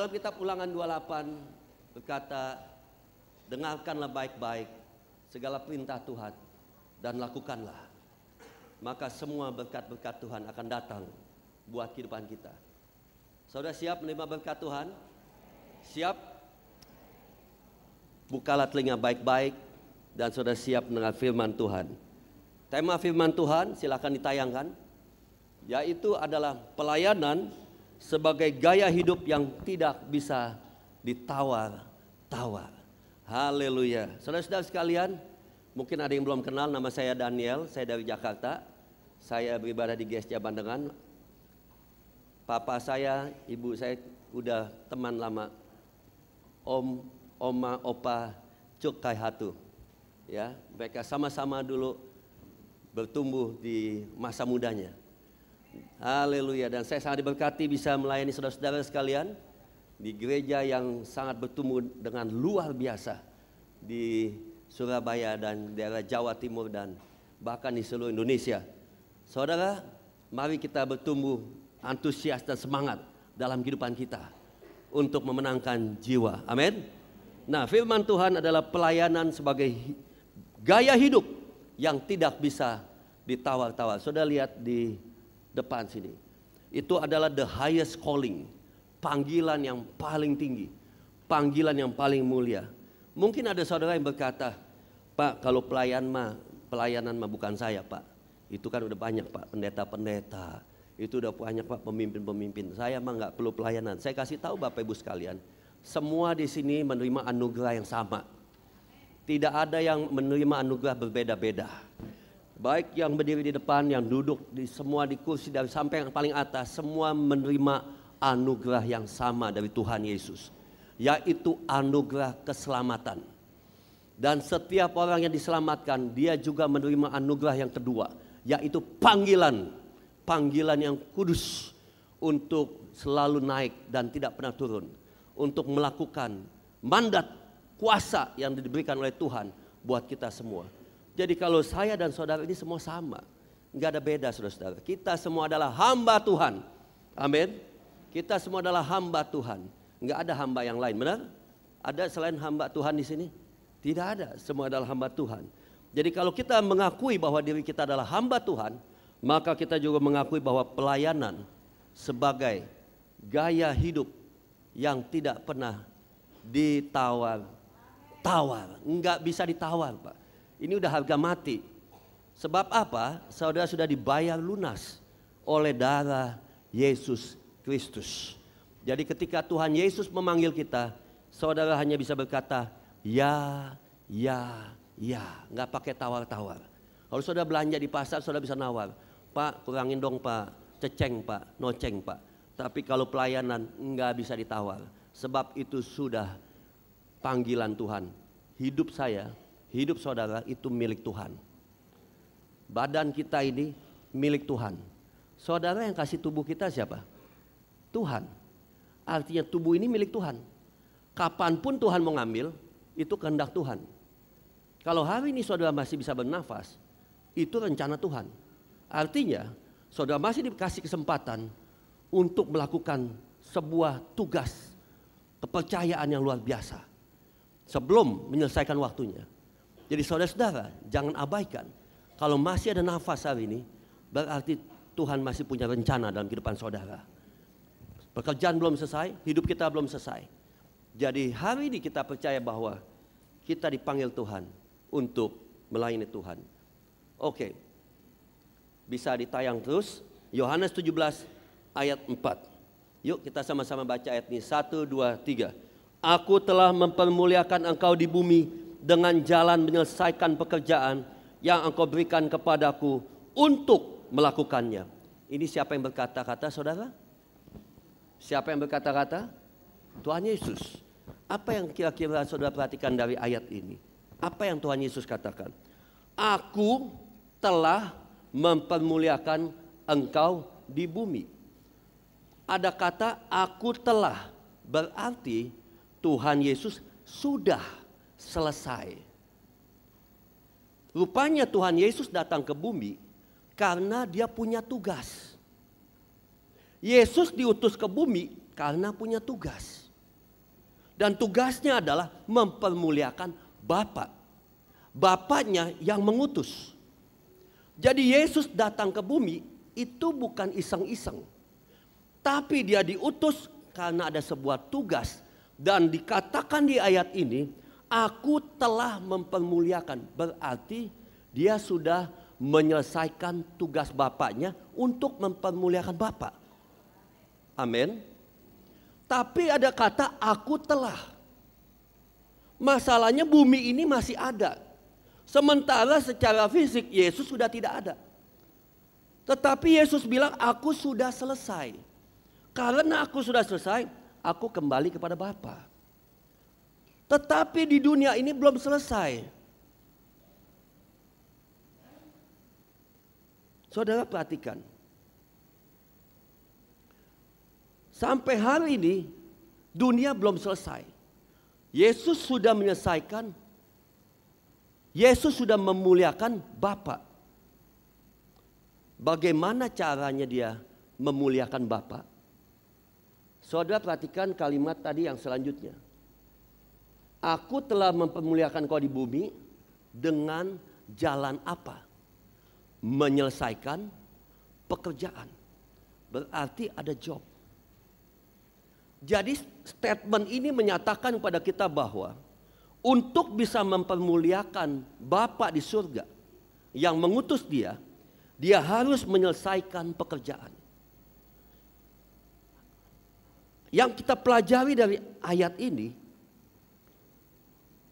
dalam kitab ulangan 28 berkata, dengarkanlah baik-baik segala perintah Tuhan dan lakukanlah. Maka semua berkat-berkat Tuhan akan datang buat kehidupan kita. Saudara siap menerima berkat Tuhan? Siap? Bukalah telinga baik-baik dan saudara siap mendengar firman Tuhan. Tema firman Tuhan silahkan ditayangkan. Yaitu adalah pelayanan sebagai gaya hidup yang tidak bisa ditawar-tawar. Haleluya. Saudara-saudara sekalian, mungkin ada yang belum kenal nama saya Daniel, saya dari Jakarta. Saya beribadah di GSJ Bandengan. Papa saya, ibu saya udah teman lama. Om, oma, opa, cukai hatu. Ya, mereka sama-sama dulu bertumbuh di masa mudanya. Haleluya. Dan saya sangat diberkati bisa melayani saudara-saudara sekalian di gereja yang sangat bertumbuh dengan luar biasa di Surabaya dan daerah Jawa Timur dan bahkan di seluruh Indonesia. Saudara, mari kita bertumbuh antusias dan semangat dalam kehidupan kita untuk memenangkan jiwa. Amin. Nah, firman Tuhan adalah pelayanan sebagai gaya hidup yang tidak bisa ditawar-tawar. Saudara lihat di depan sini. Itu adalah the highest calling, panggilan yang paling tinggi, panggilan yang paling mulia. Mungkin ada saudara yang berkata, Pak kalau pelayan mah, pelayanan mah bukan saya Pak. Itu kan udah banyak Pak, pendeta-pendeta. Itu udah banyak Pak pemimpin-pemimpin. Saya mah nggak perlu pelayanan. Saya kasih tahu Bapak Ibu sekalian, semua di sini menerima anugerah yang sama. Tidak ada yang menerima anugerah berbeda-beda baik yang berdiri di depan, yang duduk di semua di kursi dari sampai yang paling atas, semua menerima anugerah yang sama dari Tuhan Yesus, yaitu anugerah keselamatan. Dan setiap orang yang diselamatkan, dia juga menerima anugerah yang kedua, yaitu panggilan, panggilan yang kudus untuk selalu naik dan tidak pernah turun, untuk melakukan mandat kuasa yang diberikan oleh Tuhan buat kita semua jadi kalau saya dan saudara ini semua sama. Nggak ada beda saudara-saudara. Kita semua adalah hamba Tuhan. Amin. Kita semua adalah hamba Tuhan. Nggak ada hamba yang lain, benar? Ada selain hamba Tuhan di sini? Tidak ada, semua adalah hamba Tuhan. Jadi kalau kita mengakui bahwa diri kita adalah hamba Tuhan, maka kita juga mengakui bahwa pelayanan sebagai gaya hidup yang tidak pernah ditawar. Tawar, nggak bisa ditawar Pak. Ini udah harga mati. Sebab apa? Saudara sudah dibayar lunas oleh darah Yesus Kristus. Jadi ketika Tuhan Yesus memanggil kita, saudara hanya bisa berkata, ya, ya, ya. Enggak pakai tawar-tawar. Kalau saudara belanja di pasar, saudara bisa nawar. Pak, kurangin dong pak, ceceng pak, noceng pak. Tapi kalau pelayanan, nggak bisa ditawar. Sebab itu sudah panggilan Tuhan. Hidup saya Hidup saudara itu milik Tuhan. Badan kita ini milik Tuhan. Saudara yang kasih tubuh kita siapa? Tuhan. Artinya tubuh ini milik Tuhan. Kapanpun Tuhan mau ngambil, itu kehendak Tuhan. Kalau hari ini saudara masih bisa bernafas, itu rencana Tuhan. Artinya, saudara masih dikasih kesempatan untuk melakukan sebuah tugas kepercayaan yang luar biasa sebelum menyelesaikan waktunya. Jadi saudara-saudara, jangan abaikan. Kalau masih ada nafas hari ini, berarti Tuhan masih punya rencana dalam kehidupan saudara. Pekerjaan belum selesai, hidup kita belum selesai. Jadi hari ini kita percaya bahwa kita dipanggil Tuhan untuk melayani Tuhan. Oke. Bisa ditayang terus Yohanes 17 ayat 4. Yuk kita sama-sama baca ayat ini 1 2 3. Aku telah mempermuliakan engkau di bumi dengan jalan menyelesaikan pekerjaan yang engkau berikan kepadaku untuk melakukannya. Ini siapa yang berkata-kata saudara? Siapa yang berkata-kata? Tuhan Yesus. Apa yang kira-kira saudara perhatikan dari ayat ini? Apa yang Tuhan Yesus katakan? Aku telah mempermuliakan engkau di bumi. Ada kata aku telah berarti Tuhan Yesus sudah selesai. Rupanya Tuhan Yesus datang ke bumi karena dia punya tugas. Yesus diutus ke bumi karena punya tugas. Dan tugasnya adalah mempermuliakan Bapa. Bapaknya yang mengutus. Jadi Yesus datang ke bumi itu bukan iseng-iseng. Tapi dia diutus karena ada sebuah tugas dan dikatakan di ayat ini Aku telah mempermuliakan. Berarti dia sudah menyelesaikan tugas bapaknya untuk mempermuliakan bapak. Amin. Tapi ada kata aku telah. Masalahnya bumi ini masih ada. Sementara secara fisik Yesus sudah tidak ada. Tetapi Yesus bilang aku sudah selesai. Karena aku sudah selesai, aku kembali kepada Bapak. Tetapi di dunia ini belum selesai. Saudara perhatikan. Sampai hari ini dunia belum selesai. Yesus sudah menyelesaikan. Yesus sudah memuliakan Bapa. Bagaimana caranya dia memuliakan Bapa? Saudara perhatikan kalimat tadi yang selanjutnya. Aku telah mempermuliakan kau di bumi dengan jalan apa? Menyelesaikan pekerjaan. Berarti ada job. Jadi statement ini menyatakan kepada kita bahwa untuk bisa mempermuliakan Bapa di surga yang mengutus dia, dia harus menyelesaikan pekerjaan. Yang kita pelajari dari ayat ini,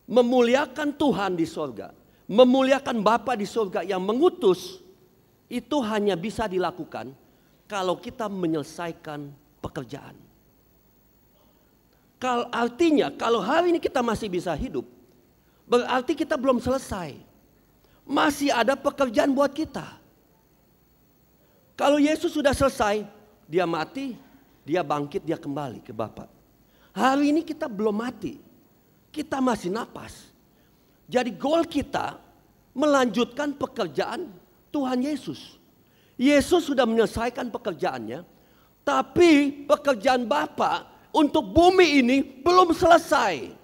memuliakan Tuhan di sorga, memuliakan Bapa di sorga yang mengutus, itu hanya bisa dilakukan kalau kita menyelesaikan pekerjaan. Kal artinya kalau hari ini kita masih bisa hidup, berarti kita belum selesai. Masih ada pekerjaan buat kita. Kalau Yesus sudah selesai, dia mati, dia bangkit, dia kembali ke Bapa. Hari ini kita belum mati kita masih napas. Jadi goal kita melanjutkan pekerjaan Tuhan Yesus. Yesus sudah menyelesaikan pekerjaannya, tapi pekerjaan Bapa untuk bumi ini belum selesai.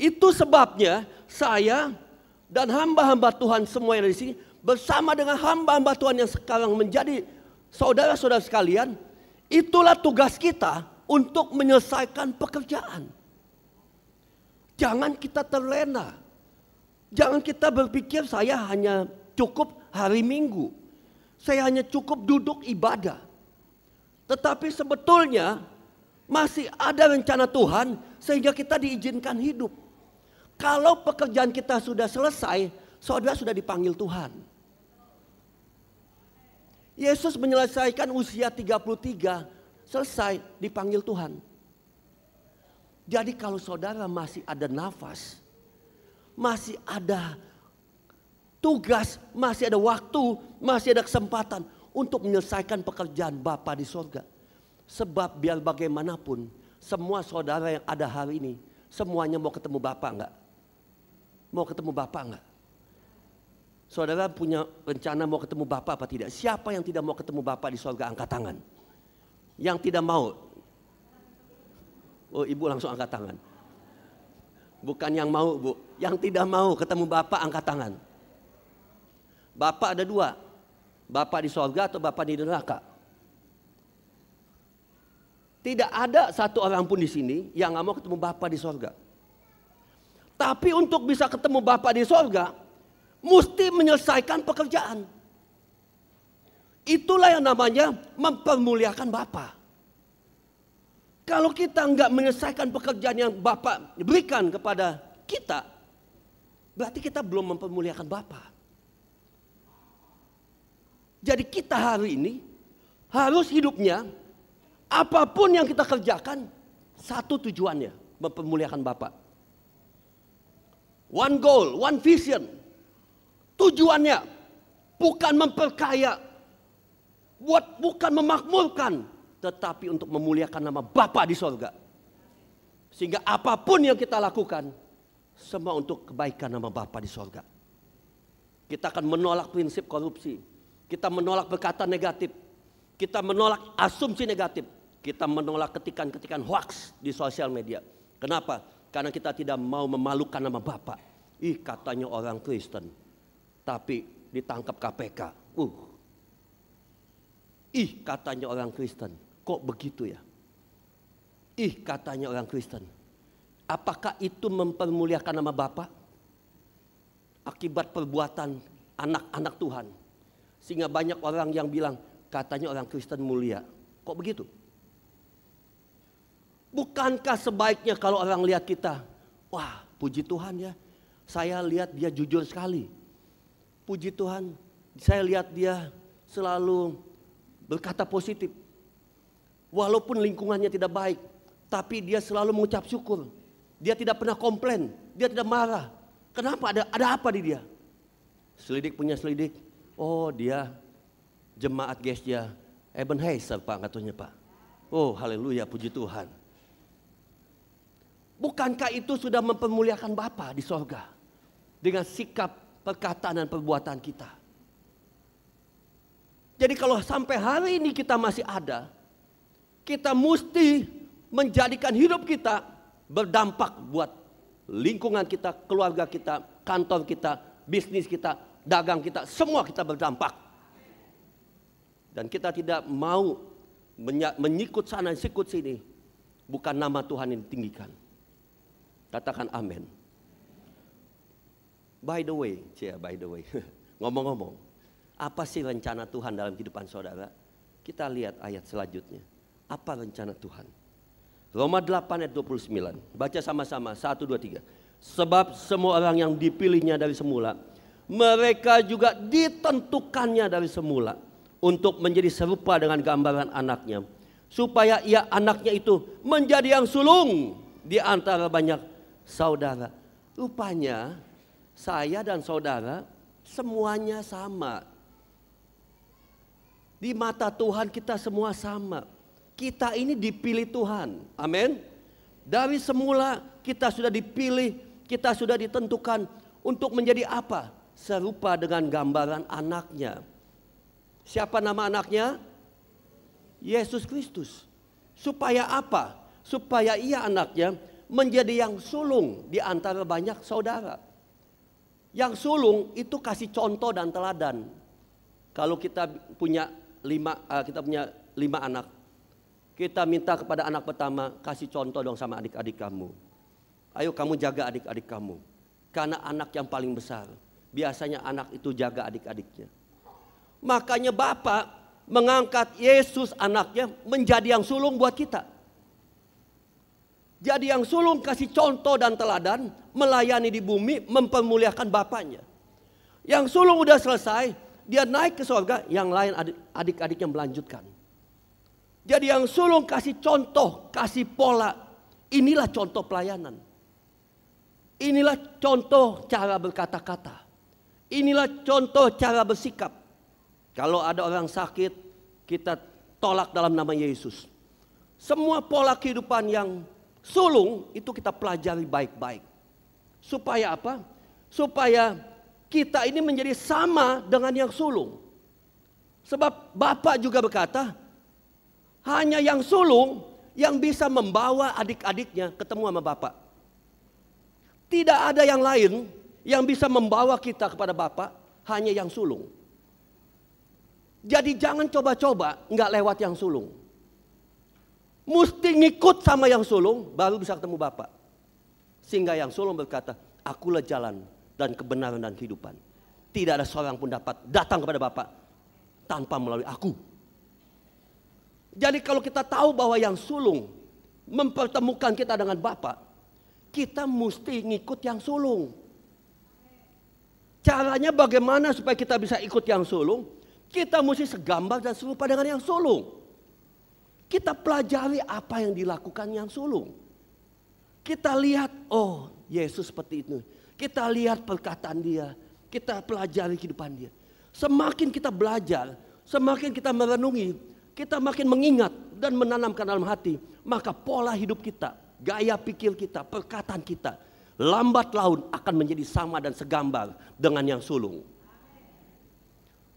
Itu sebabnya saya dan hamba-hamba Tuhan semua yang ada di sini bersama dengan hamba-hamba Tuhan yang sekarang menjadi saudara-saudara sekalian, itulah tugas kita untuk menyelesaikan pekerjaan. Jangan kita terlena. Jangan kita berpikir saya hanya cukup hari Minggu. Saya hanya cukup duduk ibadah. Tetapi sebetulnya masih ada rencana Tuhan sehingga kita diizinkan hidup. Kalau pekerjaan kita sudah selesai, saudara sudah dipanggil Tuhan. Yesus menyelesaikan usia 33 selesai dipanggil Tuhan. Jadi kalau saudara masih ada nafas, masih ada tugas, masih ada waktu, masih ada kesempatan untuk menyelesaikan pekerjaan Bapa di sorga. Sebab biar bagaimanapun, semua saudara yang ada hari ini, semuanya mau ketemu Bapak enggak? Mau ketemu Bapak enggak? Saudara punya rencana mau ketemu Bapak apa tidak? Siapa yang tidak mau ketemu Bapak di sorga angkat tangan? yang tidak mau? Oh, ibu langsung angkat tangan. Bukan yang mau, Bu. Yang tidak mau ketemu Bapak angkat tangan. Bapak ada dua. Bapak di sorga atau Bapak di neraka. Tidak ada satu orang pun di sini yang nggak mau ketemu Bapak di sorga. Tapi untuk bisa ketemu Bapak di sorga, mesti menyelesaikan pekerjaan. Itulah yang namanya mempermuliakan Bapak. Kalau kita nggak menyelesaikan pekerjaan yang Bapak berikan kepada kita, berarti kita belum mempermuliakan Bapak. Jadi kita hari ini harus hidupnya apapun yang kita kerjakan satu tujuannya mempermuliakan Bapak. One goal, one vision. Tujuannya bukan memperkaya Buat bukan memakmurkan, tetapi untuk memuliakan nama Bapa di sorga. Sehingga apapun yang kita lakukan, semua untuk kebaikan nama Bapa di sorga. Kita akan menolak prinsip korupsi. Kita menolak perkataan negatif. Kita menolak asumsi negatif. Kita menolak ketikan-ketikan hoax di sosial media. Kenapa? Karena kita tidak mau memalukan nama Bapak. Ih katanya orang Kristen. Tapi ditangkap KPK. Uh, Ih katanya orang Kristen, kok begitu ya? Ih katanya orang Kristen. Apakah itu mempermuliakan nama Bapak? Akibat perbuatan anak-anak Tuhan. Sehingga banyak orang yang bilang, katanya orang Kristen mulia. Kok begitu? Bukankah sebaiknya kalau orang lihat kita, wah puji Tuhan ya, saya lihat dia jujur sekali. Puji Tuhan, saya lihat dia selalu berkata positif. Walaupun lingkungannya tidak baik, tapi dia selalu mengucap syukur. Dia tidak pernah komplain, dia tidak marah. Kenapa ada ada apa di dia? Selidik punya selidik. Oh, dia jemaat Eben Heiser Pak katanya Pak. Oh, haleluya puji Tuhan. Bukankah itu sudah mempermuliakan Bapa di sorga? Dengan sikap, perkataan, dan perbuatan kita. Jadi kalau sampai hari ini kita masih ada, kita mesti menjadikan hidup kita berdampak buat lingkungan kita, keluarga kita, kantor kita, bisnis kita, dagang kita, semua kita berdampak. Dan kita tidak mau menyikut sana, sikut sini. Bukan nama Tuhan yang ditinggikan. Katakan amin. By the way, by the way. Ngomong-ngomong, apa sih rencana Tuhan dalam kehidupan saudara? Kita lihat ayat selanjutnya. Apa rencana Tuhan? Roma 8 ayat 29. Baca sama-sama. 1, 2, 3. Sebab semua orang yang dipilihnya dari semula. Mereka juga ditentukannya dari semula. Untuk menjadi serupa dengan gambaran anaknya. Supaya ia anaknya itu menjadi yang sulung. Di antara banyak saudara. Rupanya saya dan saudara semuanya sama di mata Tuhan kita semua sama. Kita ini dipilih Tuhan. Amin. Dari semula kita sudah dipilih, kita sudah ditentukan untuk menjadi apa? Serupa dengan gambaran anaknya. Siapa nama anaknya? Yesus Kristus. Supaya apa? Supaya ia anaknya menjadi yang sulung di antara banyak saudara. Yang sulung itu kasih contoh dan teladan. Kalau kita punya lima uh, kita punya lima anak. Kita minta kepada anak pertama kasih contoh dong sama adik-adik kamu. Ayo kamu jaga adik-adik kamu. Karena anak yang paling besar biasanya anak itu jaga adik-adiknya. Makanya Bapak mengangkat Yesus anaknya menjadi yang sulung buat kita. Jadi yang sulung kasih contoh dan teladan melayani di bumi mempermuliakan bapaknya. Yang sulung udah selesai, dia naik ke surga, yang lain adik-adiknya melanjutkan. Jadi yang sulung kasih contoh, kasih pola. Inilah contoh pelayanan. Inilah contoh cara berkata-kata. Inilah contoh cara bersikap. Kalau ada orang sakit, kita tolak dalam nama Yesus. Semua pola kehidupan yang sulung itu kita pelajari baik-baik. Supaya apa? Supaya kita ini menjadi sama dengan yang sulung. Sebab Bapak juga berkata, hanya yang sulung yang bisa membawa adik-adiknya ketemu sama Bapak. Tidak ada yang lain yang bisa membawa kita kepada Bapak, hanya yang sulung. Jadi jangan coba-coba nggak lewat yang sulung. Mesti ngikut sama yang sulung baru bisa ketemu Bapak. Sehingga yang sulung berkata, akulah jalan, dan kebenaran dan kehidupan. Tidak ada seorang pun dapat datang kepada Bapa tanpa melalui aku. Jadi kalau kita tahu bahwa yang sulung mempertemukan kita dengan Bapa, kita mesti ngikut yang sulung. Caranya bagaimana supaya kita bisa ikut yang sulung? Kita mesti segambar dan serupa dengan yang sulung. Kita pelajari apa yang dilakukan yang sulung. Kita lihat, oh Yesus seperti itu kita lihat perkataan dia, kita pelajari kehidupan dia. Semakin kita belajar, semakin kita merenungi, kita makin mengingat dan menanamkan dalam hati, maka pola hidup kita, gaya pikir kita, perkataan kita, lambat laun akan menjadi sama dan segambar dengan yang sulung.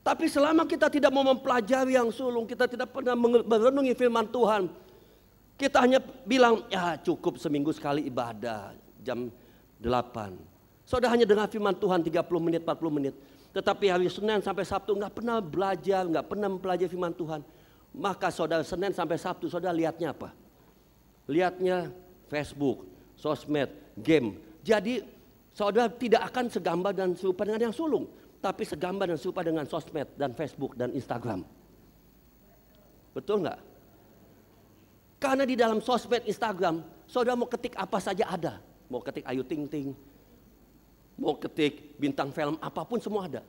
Tapi selama kita tidak mau mempelajari yang sulung, kita tidak pernah merenungi firman Tuhan, kita hanya bilang, ya cukup seminggu sekali ibadah, jam 8. Saudara hanya dengar firman Tuhan 30 menit, 40 menit. Tetapi hari Senin sampai Sabtu nggak pernah belajar, nggak pernah mempelajari firman Tuhan. Maka saudara Senin sampai Sabtu saudara lihatnya apa? Lihatnya Facebook, sosmed, game. Jadi saudara tidak akan segambar dan serupa dengan yang sulung. Tapi segambar dan serupa dengan sosmed dan Facebook dan Instagram. Betul nggak? Karena di dalam sosmed Instagram, saudara mau ketik apa saja ada. Mau ketik ayu ting ting, mau ketik bintang film apapun semua ada.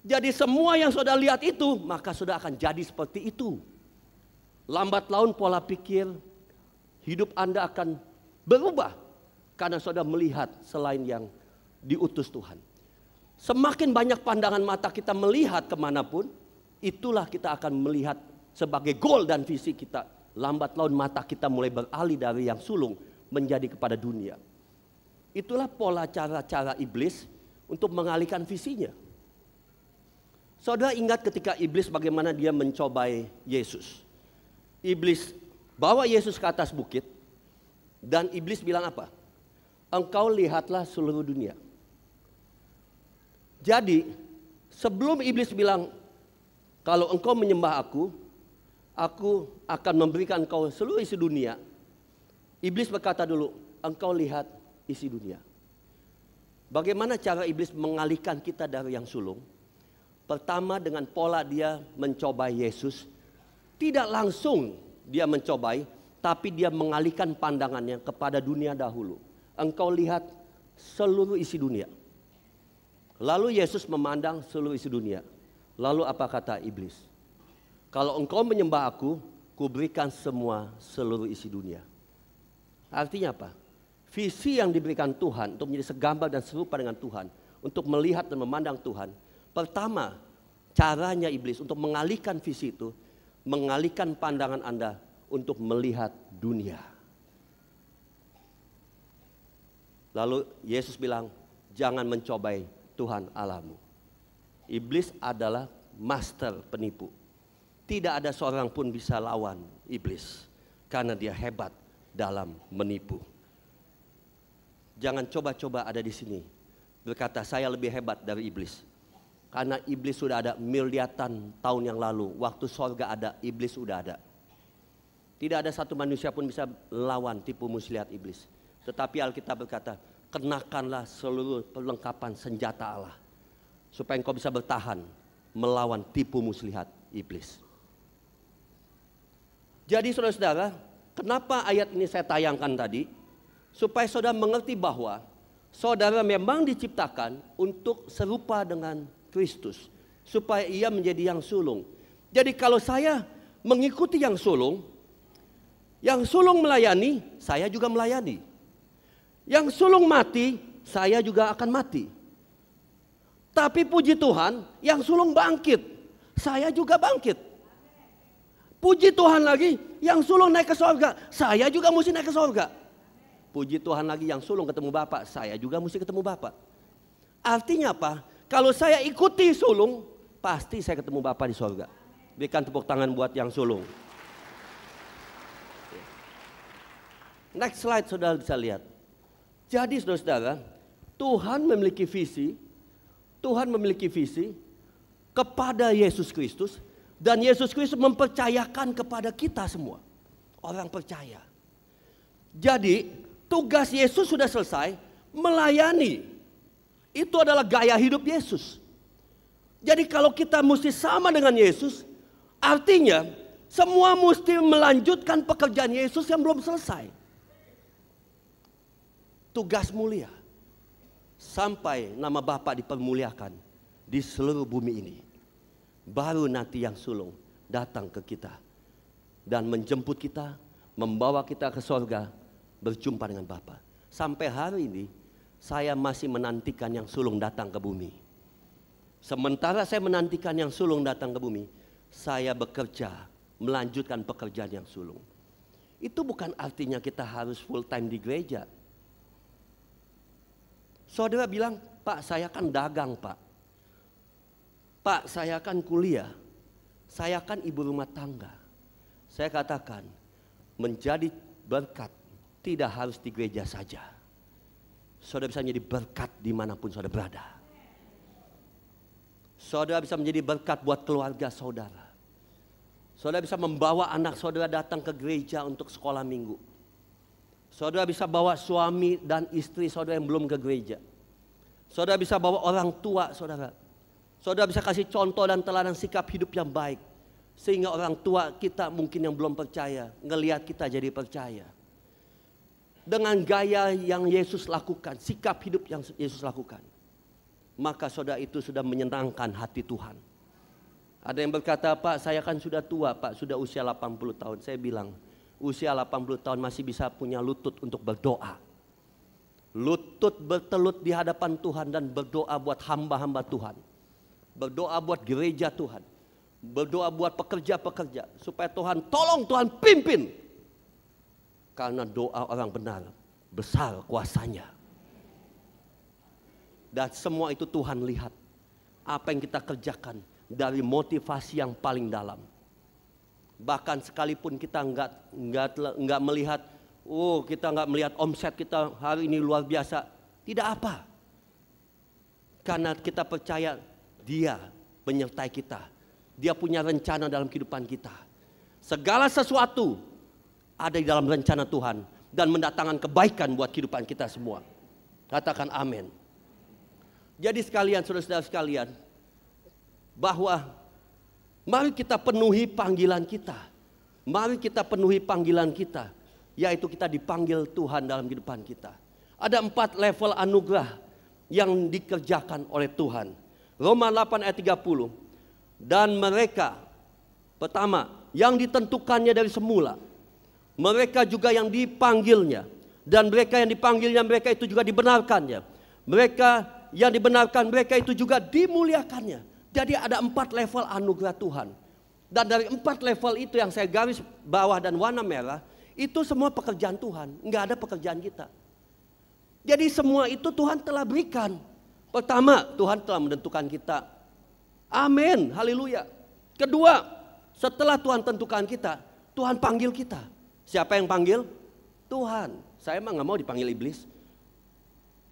Jadi semua yang sudah lihat itu, maka sudah akan jadi seperti itu. Lambat laun pola pikir, hidup Anda akan berubah. Karena sudah melihat selain yang diutus Tuhan. Semakin banyak pandangan mata kita melihat kemanapun, itulah kita akan melihat sebagai goal dan visi kita. Lambat laun mata kita mulai beralih dari yang sulung menjadi kepada dunia. Itulah pola cara-cara iblis untuk mengalihkan visinya. Saudara ingat ketika iblis bagaimana dia mencobai Yesus. Iblis bawa Yesus ke atas bukit dan iblis bilang apa? Engkau lihatlah seluruh dunia. Jadi sebelum iblis bilang kalau engkau menyembah aku, aku akan memberikan engkau seluruh isi dunia. Iblis berkata dulu, engkau lihat isi dunia. Bagaimana cara iblis mengalihkan kita dari yang sulung? Pertama dengan pola dia mencobai Yesus. Tidak langsung dia mencobai, tapi dia mengalihkan pandangannya kepada dunia dahulu. Engkau lihat seluruh isi dunia. Lalu Yesus memandang seluruh isi dunia. Lalu apa kata iblis? Kalau engkau menyembah aku, kuberikan semua seluruh isi dunia. Artinya apa? Visi yang diberikan Tuhan untuk menjadi segambar dan serupa dengan Tuhan, untuk melihat dan memandang Tuhan. Pertama, caranya iblis untuk mengalihkan visi itu, mengalihkan pandangan Anda untuk melihat dunia. Lalu Yesus bilang, "Jangan mencobai Tuhan Allahmu." Iblis adalah master penipu. Tidak ada seorang pun bisa lawan iblis karena dia hebat dalam menipu jangan coba-coba ada di sini. Berkata, saya lebih hebat dari iblis. Karena iblis sudah ada miliatan tahun yang lalu. Waktu sorga ada, iblis sudah ada. Tidak ada satu manusia pun bisa lawan tipu muslihat iblis. Tetapi Alkitab berkata, kenakanlah seluruh perlengkapan senjata Allah. Supaya engkau bisa bertahan melawan tipu muslihat iblis. Jadi saudara-saudara, kenapa ayat ini saya tayangkan tadi? supaya saudara mengerti bahwa saudara memang diciptakan untuk serupa dengan Kristus, supaya ia menjadi yang sulung. Jadi kalau saya mengikuti yang sulung, yang sulung melayani, saya juga melayani. Yang sulung mati, saya juga akan mati. Tapi puji Tuhan, yang sulung bangkit, saya juga bangkit. Puji Tuhan lagi, yang sulung naik ke sorga, saya juga mesti naik ke sorga. Puji Tuhan lagi yang sulung ketemu Bapak, saya juga mesti ketemu Bapak. Artinya apa? Kalau saya ikuti sulung, pasti saya ketemu Bapak di surga. Berikan tepuk tangan buat yang sulung. Next slide saudara bisa lihat. Jadi saudara-saudara, Tuhan memiliki visi, Tuhan memiliki visi kepada Yesus Kristus dan Yesus Kristus mempercayakan kepada kita semua orang percaya. Jadi Tugas Yesus sudah selesai, melayani. Itu adalah gaya hidup Yesus. Jadi kalau kita mesti sama dengan Yesus, artinya semua mesti melanjutkan pekerjaan Yesus yang belum selesai. Tugas mulia. Sampai nama Bapa dipermuliakan di seluruh bumi ini. Baru nanti yang sulung datang ke kita. Dan menjemput kita, membawa kita ke sorga berjumpa dengan Bapa. Sampai hari ini saya masih menantikan yang sulung datang ke bumi. Sementara saya menantikan yang sulung datang ke bumi, saya bekerja melanjutkan pekerjaan yang sulung. Itu bukan artinya kita harus full time di gereja. Saudara bilang, "Pak, saya kan dagang, Pak. Pak, saya kan kuliah. Saya kan ibu rumah tangga." Saya katakan, menjadi berkat tidak harus di gereja saja. Saudara bisa menjadi berkat dimanapun saudara berada. Saudara bisa menjadi berkat buat keluarga saudara. Saudara bisa membawa anak saudara datang ke gereja untuk sekolah minggu. Saudara bisa bawa suami dan istri saudara yang belum ke gereja. Saudara bisa bawa orang tua saudara. Saudara bisa kasih contoh dan teladan sikap hidup yang baik. Sehingga orang tua kita mungkin yang belum percaya, Ngeliat kita jadi percaya dengan gaya yang Yesus lakukan, sikap hidup yang Yesus lakukan, maka saudara itu sudah menyenangkan hati Tuhan. Ada yang berkata, Pak saya kan sudah tua Pak, sudah usia 80 tahun. Saya bilang, usia 80 tahun masih bisa punya lutut untuk berdoa. Lutut bertelut di hadapan Tuhan dan berdoa buat hamba-hamba Tuhan. Berdoa buat gereja Tuhan. Berdoa buat pekerja-pekerja. Supaya Tuhan tolong Tuhan pimpin karena doa orang benar besar kuasanya. Dan semua itu Tuhan lihat. Apa yang kita kerjakan dari motivasi yang paling dalam. Bahkan sekalipun kita nggak nggak nggak melihat, oh kita nggak melihat omset kita hari ini luar biasa, tidak apa. Karena kita percaya Dia menyertai kita. Dia punya rencana dalam kehidupan kita. Segala sesuatu ada di dalam rencana Tuhan dan mendatangkan kebaikan buat kehidupan kita semua. Katakan amin. Jadi sekalian saudara-saudara sekalian, bahwa mari kita penuhi panggilan kita. Mari kita penuhi panggilan kita, yaitu kita dipanggil Tuhan dalam kehidupan kita. Ada empat level anugerah yang dikerjakan oleh Tuhan. Roma 8 ayat 30. Dan mereka, pertama, yang ditentukannya dari semula, mereka juga yang dipanggilnya dan mereka yang dipanggilnya mereka itu juga dibenarkannya mereka yang dibenarkan mereka itu juga dimuliakannya jadi ada empat level anugerah Tuhan dan dari empat level itu yang saya garis bawah dan warna merah itu semua pekerjaan Tuhan nggak ada pekerjaan kita jadi semua itu Tuhan telah berikan pertama Tuhan telah menentukan kita amin haleluya kedua setelah Tuhan tentukan kita Tuhan panggil kita Siapa yang panggil? Tuhan. Saya emang nggak mau dipanggil iblis.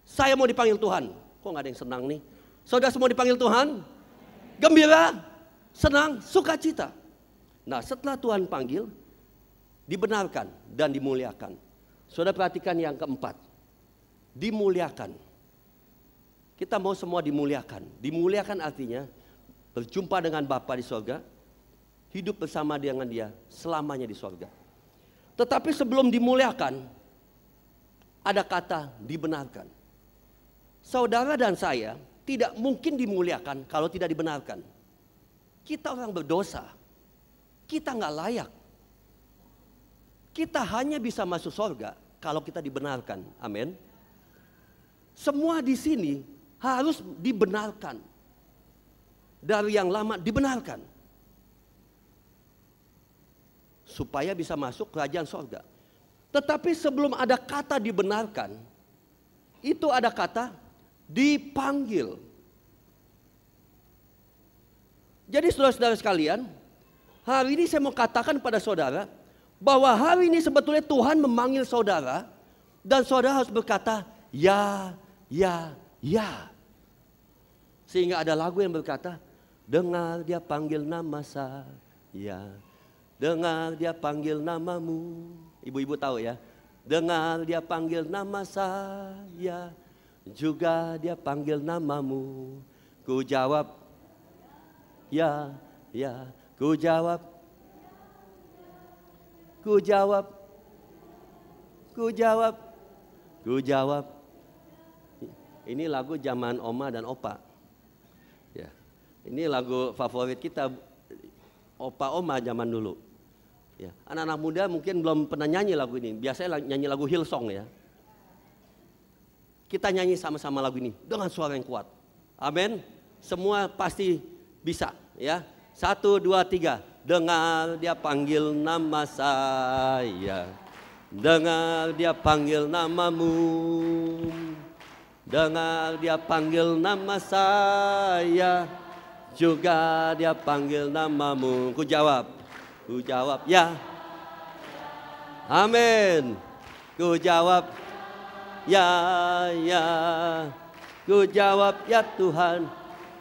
Saya mau dipanggil Tuhan. Kok nggak ada yang senang nih? Saudara semua dipanggil Tuhan? Gembira, senang, sukacita. Nah setelah Tuhan panggil, dibenarkan dan dimuliakan. Saudara perhatikan yang keempat. Dimuliakan. Kita mau semua dimuliakan. Dimuliakan artinya berjumpa dengan Bapa di sorga, hidup bersama dengan dia selamanya di sorga. Tetapi sebelum dimuliakan, ada kata dibenarkan. Saudara dan saya tidak mungkin dimuliakan kalau tidak dibenarkan. Kita orang berdosa, kita nggak layak. Kita hanya bisa masuk surga kalau kita dibenarkan. Amin. Semua di sini harus dibenarkan. Dari yang lama dibenarkan supaya bisa masuk kerajaan sorga. Tetapi sebelum ada kata dibenarkan, itu ada kata dipanggil. Jadi saudara-saudara sekalian, hari ini saya mau katakan pada saudara, bahwa hari ini sebetulnya Tuhan memanggil saudara, dan saudara harus berkata, ya, ya, ya. Sehingga ada lagu yang berkata, dengar dia panggil nama saya. Dengar dia panggil namamu. Ibu-ibu tahu ya. Dengar dia panggil nama saya. Juga dia panggil namamu. Ku jawab. Ya, ya. Ku jawab. Ku jawab. Ku jawab. Ku jawab. Ini lagu zaman oma dan opa. Ya. Ini lagu favorit kita opa oma zaman dulu. Ya, anak-anak muda mungkin belum pernah nyanyi lagu ini. Biasanya nyanyi lagu Hillsong ya. Kita nyanyi sama-sama lagu ini dengan suara yang kuat. Amin. Semua pasti bisa ya. Satu, dua, tiga. Dengar dia panggil nama saya. Dengar dia panggil namamu. Dengar dia panggil nama saya. Juga dia panggil namamu. Ku jawab Ku jawab, ya. Amin. Ku jawab, ya, ya. Ku jawab, ya Tuhan.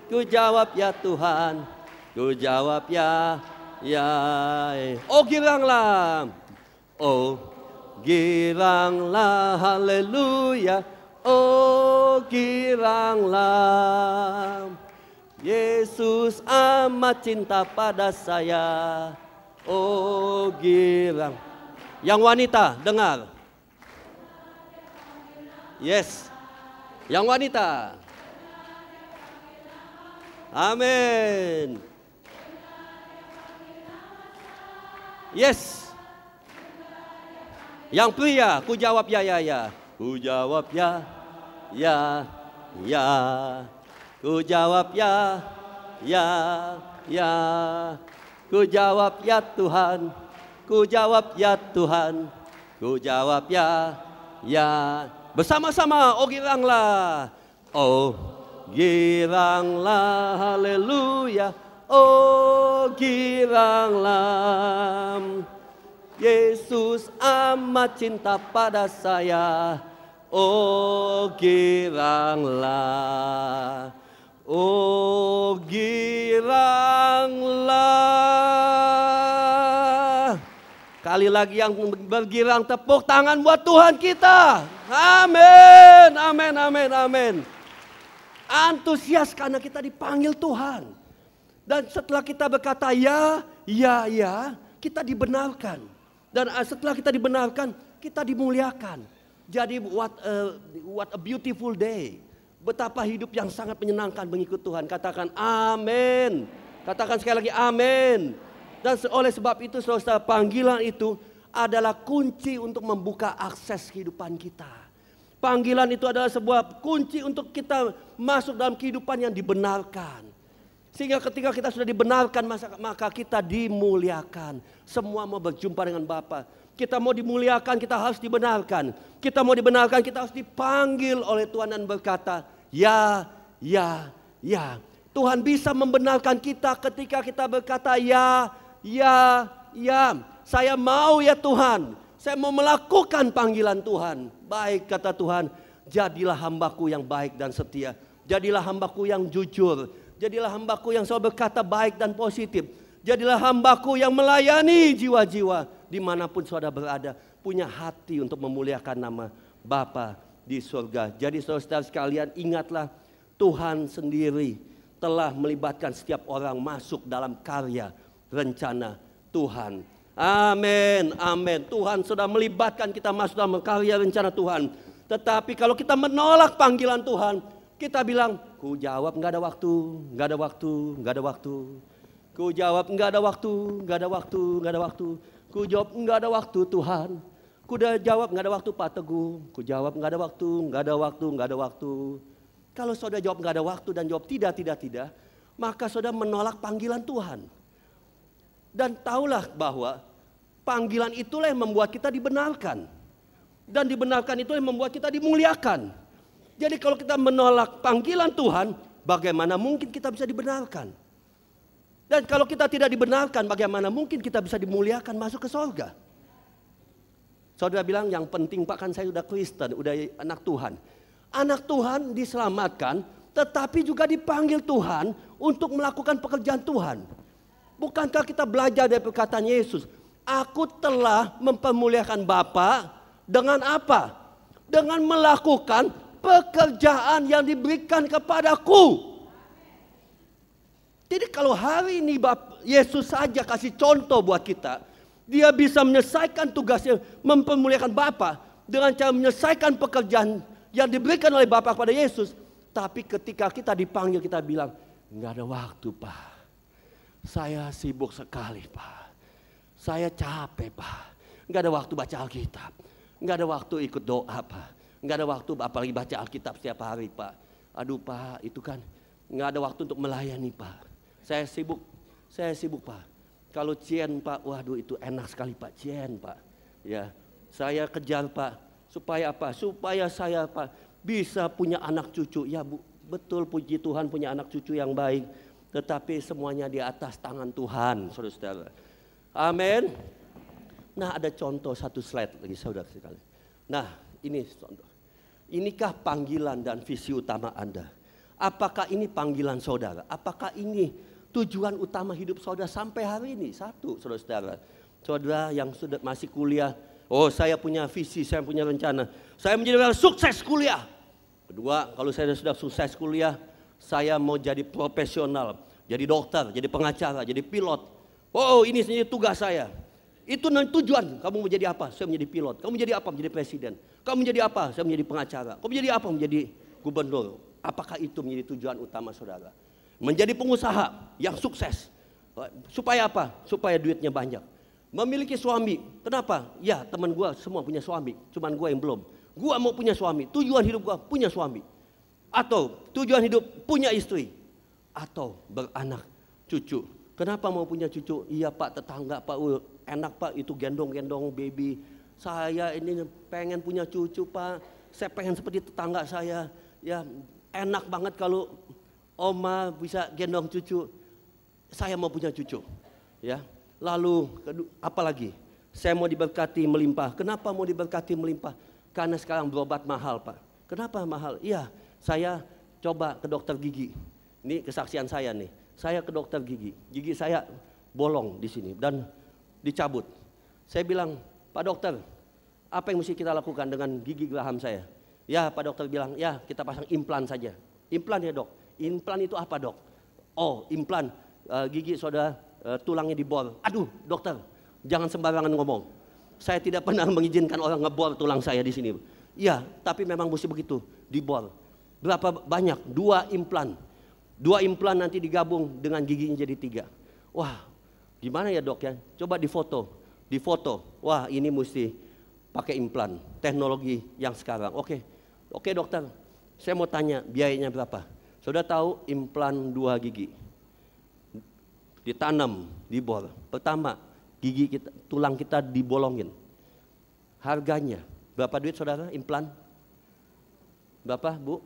Ku jawab, ya Tuhan. Ku jawab, ya, ya. Oh giranglah. Oh giranglah, haleluya. Oh giranglah. Yesus amat cinta pada saya. Oh girang. Yang wanita, dengar. Yes. Yang wanita. Amin. Yes. Yang pria, ku jawab ya ya ya. Ku jawab ya ya ya. Ku jawab ya ya ya. Ku jawab ya Tuhan, ku jawab ya Tuhan, ku jawab ya, ya. Bersama-sama, oh giranglah, oh giranglah, haleluya, oh giranglah. Yesus amat cinta pada saya, oh giranglah. Oh giranglah. Kali lagi yang bergirang tepuk tangan buat Tuhan kita. Amin, amin, amin, amin. Antusias karena kita dipanggil Tuhan. Dan setelah kita berkata ya, ya, ya, kita dibenarkan. Dan eh, setelah kita dibenarkan, kita dimuliakan. Jadi what a, what a beautiful day. Betapa hidup yang sangat menyenangkan mengikut Tuhan. Katakan amin. Katakan sekali lagi amin. Dan oleh sebab itu saudara panggilan itu adalah kunci untuk membuka akses kehidupan kita. Panggilan itu adalah sebuah kunci untuk kita masuk dalam kehidupan yang dibenarkan. Sehingga ketika kita sudah dibenarkan maka kita dimuliakan. Semua mau berjumpa dengan Bapa. Kita mau dimuliakan, kita harus dibenarkan. Kita mau dibenarkan, kita harus dipanggil oleh Tuhan dan berkata, ya, ya, ya. Tuhan bisa membenarkan kita ketika kita berkata ya, ya, ya. Saya mau ya Tuhan. Saya mau melakukan panggilan Tuhan. Baik kata Tuhan, jadilah hambaku yang baik dan setia. Jadilah hambaku yang jujur. Jadilah hambaku yang selalu berkata baik dan positif. Jadilah hambaku yang melayani jiwa-jiwa dimanapun saudara berada. Punya hati untuk memuliakan nama Bapa di surga. Jadi saudara-saudara sekalian ingatlah Tuhan sendiri telah melibatkan setiap orang masuk dalam karya rencana Tuhan. Amin, amin. Tuhan sudah melibatkan kita masuk dalam karya rencana Tuhan. Tetapi kalau kita menolak panggilan Tuhan, kita bilang, ku jawab nggak ada waktu, nggak ada waktu, nggak ada waktu. Ku jawab nggak ada waktu, nggak ada waktu, nggak ada waktu. Ku jawab nggak ada waktu Tuhan. Ku udah jawab nggak ada waktu Pak Teguh. Ku jawab nggak ada waktu, nggak ada waktu, nggak ada waktu. Kalau saudara jawab nggak ada waktu dan jawab tidak, tidak, tidak, maka saudara menolak panggilan Tuhan. Dan tahulah bahwa panggilan itulah yang membuat kita dibenarkan. Dan dibenarkan itu yang membuat kita dimuliakan. Jadi kalau kita menolak panggilan Tuhan, bagaimana mungkin kita bisa dibenarkan? Dan kalau kita tidak dibenarkan, bagaimana mungkin kita bisa dimuliakan masuk ke sorga? Saudara bilang yang penting Pak kan saya sudah Kristen, sudah anak Tuhan. Anak Tuhan diselamatkan tetapi juga dipanggil Tuhan untuk melakukan pekerjaan Tuhan. Bukankah kita belajar dari perkataan Yesus? Aku telah mempermuliakan Bapa dengan apa? Dengan melakukan pekerjaan yang diberikan kepadaku. Jadi kalau hari ini Yesus saja kasih contoh buat kita, dia bisa menyelesaikan tugasnya mempermuliakan Bapa dengan cara menyelesaikan pekerjaan yang diberikan oleh Bapa kepada Yesus. Tapi ketika kita dipanggil kita bilang, nggak ada waktu Pak. Saya sibuk sekali Pak. Saya capek Pak. Nggak ada waktu baca Alkitab. Nggak ada waktu ikut doa Pak. Nggak ada waktu apalagi baca Alkitab setiap hari Pak. Aduh Pak itu kan nggak ada waktu untuk melayani Pak. Saya sibuk, saya sibuk Pak kalau Cien Pak, waduh itu enak sekali Pak Cien Pak. Ya, saya kejar Pak. Supaya apa? Supaya saya Pak bisa punya anak cucu. Ya Bu, betul puji Tuhan punya anak cucu yang baik. Tetapi semuanya di atas tangan Tuhan, saudara-saudara. Amin. Nah ada contoh satu slide lagi saudara sekali. Nah ini contoh. Inikah panggilan dan visi utama Anda? Apakah ini panggilan saudara? Apakah ini tujuan utama hidup saudara sampai hari ini. Satu, saudara-saudara. Saudara yang sudah masih kuliah, oh saya punya visi, saya punya rencana. Saya menjadi orang sukses kuliah. Kedua, kalau saya sudah sukses kuliah, saya mau jadi profesional, jadi dokter, jadi pengacara, jadi pilot. Oh, ini sendiri tugas saya. Itu nanti tujuan. Kamu menjadi apa? Saya menjadi pilot. Kamu menjadi apa? Menjadi presiden. Kamu menjadi apa? Saya menjadi pengacara. Kamu menjadi apa? Menjadi gubernur. Apakah itu menjadi tujuan utama saudara? menjadi pengusaha yang sukses. Supaya apa? Supaya duitnya banyak. Memiliki suami. Kenapa? Ya, teman gua semua punya suami, cuman gua yang belum. Gua mau punya suami. Tujuan hidup gua punya suami. Atau tujuan hidup punya istri. Atau beranak, cucu. Kenapa mau punya cucu? Iya Pak, tetangga Pak, enak Pak itu gendong-gendong baby. Saya ini pengen punya cucu Pak. Saya pengen seperti tetangga saya. Ya, enak banget kalau oma bisa gendong cucu, saya mau punya cucu. Ya. Lalu apa lagi? Saya mau diberkati melimpah. Kenapa mau diberkati melimpah? Karena sekarang berobat mahal, Pak. Kenapa mahal? Iya, saya coba ke dokter gigi. Ini kesaksian saya nih. Saya ke dokter gigi. Gigi saya bolong di sini dan dicabut. Saya bilang, "Pak dokter, apa yang mesti kita lakukan dengan gigi geraham saya?" Ya, Pak dokter bilang, "Ya, kita pasang implan saja." Implan ya, Dok. Implan itu apa dok? Oh implan uh, gigi saudara uh, tulangnya dibor. Aduh dokter jangan sembarangan ngomong. Saya tidak pernah mengizinkan orang ngebor tulang saya di sini. Iya, tapi memang mesti begitu dibor. Berapa banyak? Dua implan. Dua implan nanti digabung dengan gigi jadi tiga. Wah gimana ya dok ya? Coba difoto. Difoto. Wah ini mesti pakai implan. Teknologi yang sekarang. Oke. Oke dokter, saya mau tanya biayanya berapa? Sudah tahu implan dua gigi ditanam di bol. Pertama, gigi kita, tulang kita dibolongin. Harganya berapa duit saudara implan? Berapa bu?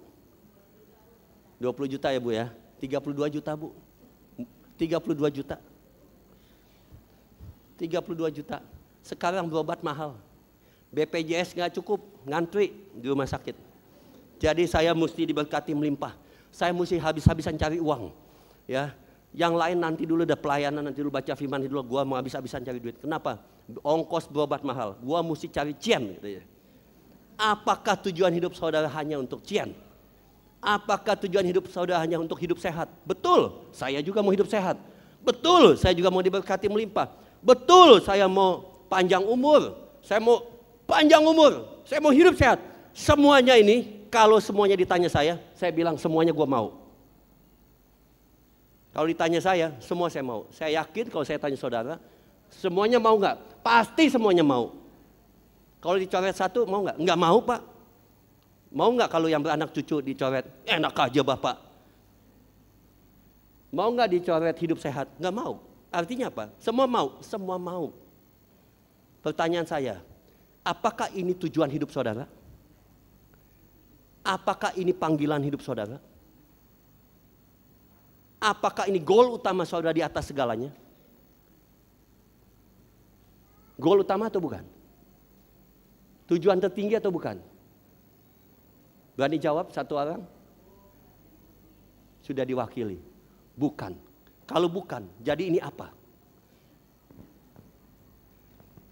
20 juta ya bu ya? 32 juta bu? 32 juta. 32 juta. Sekarang berobat mahal. BPJS nggak cukup, ngantri di rumah sakit. Jadi saya mesti diberkati melimpah saya mesti habis-habisan cari uang. Ya, yang lain nanti dulu ada pelayanan, nanti dulu baca firman dulu, gua mau habis-habisan cari duit. Kenapa? Ongkos berobat mahal. Gua mesti cari cian gitu ya. Apakah tujuan hidup saudara hanya untuk cian? Apakah tujuan hidup saudara hanya untuk hidup sehat? Betul, saya juga mau hidup sehat. Betul, saya juga mau diberkati melimpah. Betul, saya mau panjang umur. Saya mau panjang umur. Saya mau hidup sehat. Semuanya ini kalau semuanya ditanya saya, saya bilang semuanya gue mau. Kalau ditanya saya, semua saya mau. Saya yakin kalau saya tanya saudara, semuanya mau nggak? Pasti semuanya mau. Kalau dicoret satu, mau nggak? Nggak mau pak. Mau nggak kalau yang beranak cucu dicoret? Enak aja bapak. Mau nggak dicoret hidup sehat? Nggak mau. Artinya apa? Semua mau, semua mau. Pertanyaan saya, apakah ini tujuan hidup saudara? Apakah ini panggilan hidup saudara? Apakah ini goal utama saudara di atas segalanya? Goal utama atau bukan? Tujuan tertinggi atau bukan? Berani jawab satu orang? Sudah diwakili. Bukan. Kalau bukan, jadi ini apa?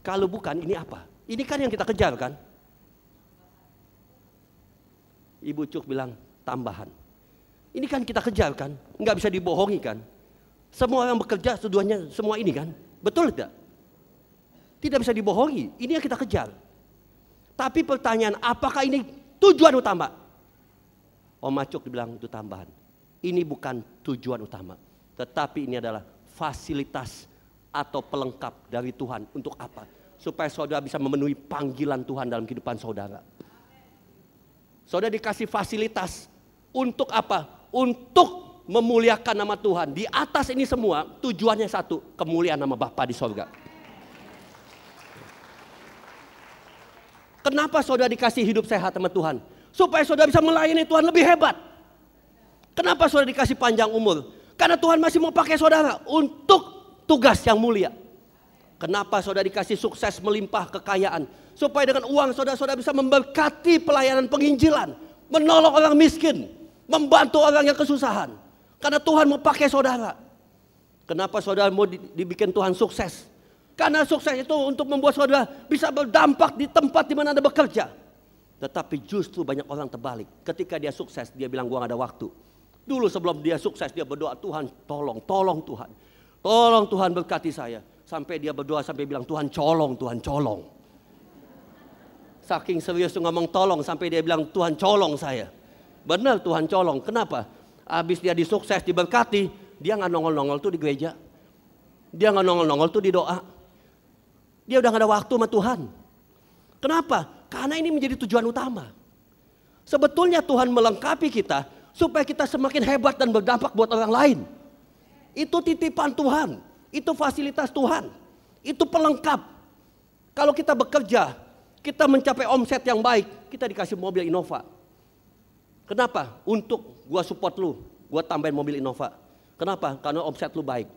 Kalau bukan, ini apa? Ini kan yang kita kejar kan? Ibu Cuk bilang tambahan. Ini kan kita kejar kan, nggak bisa dibohongi kan. Semua yang bekerja seduanya semua ini kan, betul tidak? Tidak bisa dibohongi, ini yang kita kejar. Tapi pertanyaan, apakah ini tujuan utama? Om Macuk dibilang itu tambahan. Ini bukan tujuan utama, tetapi ini adalah fasilitas atau pelengkap dari Tuhan untuk apa? Supaya saudara bisa memenuhi panggilan Tuhan dalam kehidupan saudara. Saudara dikasih fasilitas untuk apa? Untuk memuliakan nama Tuhan. Di atas ini semua tujuannya satu, kemuliaan nama Bapa di sorga. Kenapa saudara dikasih hidup sehat sama Tuhan? Supaya saudara bisa melayani Tuhan lebih hebat. Kenapa saudara dikasih panjang umur? Karena Tuhan masih mau pakai saudara untuk tugas yang mulia. Kenapa saudara dikasih sukses melimpah kekayaan? Supaya dengan uang saudara-saudara bisa memberkati pelayanan penginjilan. Menolong orang miskin. Membantu orang yang kesusahan. Karena Tuhan mau pakai saudara. Kenapa saudara mau dibikin Tuhan sukses? Karena sukses itu untuk membuat saudara bisa berdampak di tempat di mana anda bekerja. Tetapi justru banyak orang terbalik. Ketika dia sukses, dia bilang gua gak ada waktu. Dulu sebelum dia sukses, dia berdoa Tuhan tolong, tolong Tuhan. Tolong Tuhan berkati saya. Sampai dia berdoa sampai bilang Tuhan colong, Tuhan colong. Saking serius tuh ngomong tolong sampai dia bilang Tuhan colong saya. Benar Tuhan colong. Kenapa? Habis dia disukses, diberkati, dia nggak nongol-nongol tuh di gereja. Dia nggak nongol-nongol tuh di doa. Dia udah gak ada waktu sama Tuhan. Kenapa? Karena ini menjadi tujuan utama. Sebetulnya Tuhan melengkapi kita supaya kita semakin hebat dan berdampak buat orang lain. Itu titipan Tuhan. Itu fasilitas Tuhan. Itu pelengkap. Kalau kita bekerja, kita mencapai omset yang baik, kita dikasih mobil Innova. Kenapa? Untuk gua support lu, gua tambahin mobil Innova. Kenapa? Karena omset lu baik.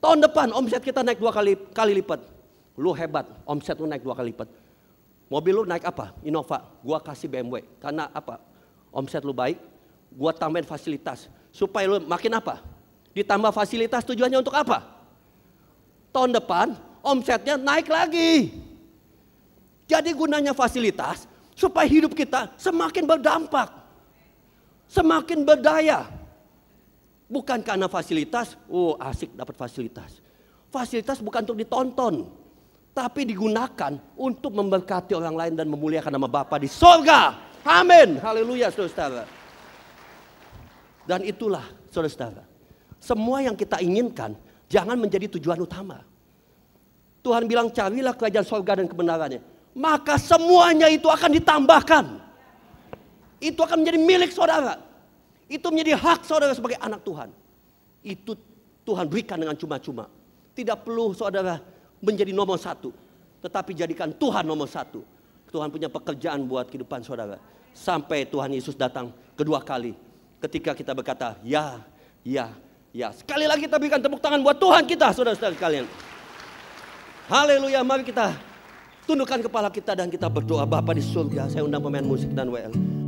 Tahun depan omset kita naik dua kali kali lipat. Lu hebat, omset lu naik dua kali lipat. Mobil lu naik apa? Innova. Gua kasih BMW. Karena apa? Omset lu baik, gua tambahin fasilitas. Supaya lu makin apa? Ditambah fasilitas tujuannya untuk apa? tahun depan omsetnya naik lagi. Jadi gunanya fasilitas supaya hidup kita semakin berdampak. Semakin berdaya. Bukan karena fasilitas, oh asik dapat fasilitas. Fasilitas bukan untuk ditonton, tapi digunakan untuk memberkati orang lain dan memuliakan nama Bapa di sorga. Amin. Haleluya, saudara-saudara. Dan itulah, saudara-saudara, semua yang kita inginkan Jangan menjadi tujuan utama. Tuhan bilang carilah kerajaan sorga dan kebenarannya. Maka semuanya itu akan ditambahkan. Itu akan menjadi milik saudara. Itu menjadi hak saudara sebagai anak Tuhan. Itu Tuhan berikan dengan cuma-cuma. Tidak perlu saudara menjadi nomor satu. Tetapi jadikan Tuhan nomor satu. Tuhan punya pekerjaan buat kehidupan saudara. Sampai Tuhan Yesus datang kedua kali. Ketika kita berkata, ya, ya, Ya, sekali lagi kita berikan tepuk tangan buat Tuhan kita, saudara-saudara sekalian. Haleluya, mari kita tundukkan kepala kita dan kita berdoa. Bapa di surga, saya undang pemain musik dan WL.